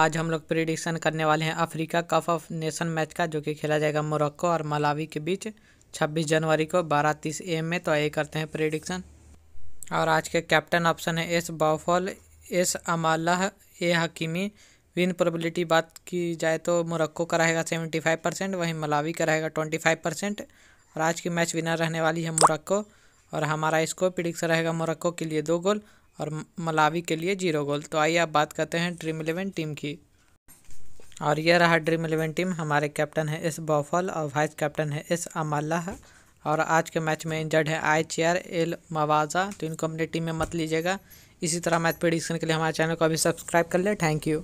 आज हम लोग प्रिडिक्शन करने वाले हैं Africa Cup of Nation match का जो कि खेला जाएगा मोरक्को और मलावी के बीच 26 जनवरी को बारह तीस एम में तो ये करते हैं प्रिडिक्शन और आज के कैप्टन ऑप्शन है S Boufal S Amallah A Hakimi win probability बात की जाए तो मोरक्को का रहेगा सेवेंटी फाइव परसेंट वहीं मलावी का रहेगा ट्वेंटी फाइव परसेंट और आज की मैच विनर रहने वाली है मोरक्को और हमारा इसको प्रिडिक्शन रहेगा मोरक्को के लिए दो गोल और मलावी के लिए जीरो गोल तो आइए आप बात करते हैं ड्रीम इलेवन टीम की और यह रहा ड्रीम इलेवन टीम हमारे कैप्टन है एस बॉफल और वाइस कैप्टन है एस अमाल्ला और आज के मैच में इंजर्ड है आई चेयर एल मवाजा तो इनको अपनी टीम में मत लीजिएगा इसी तरह मैच प्रेडिक्शन के लिए हमारे चैनल को अभी सब्सक्राइब कर लें थैंक यू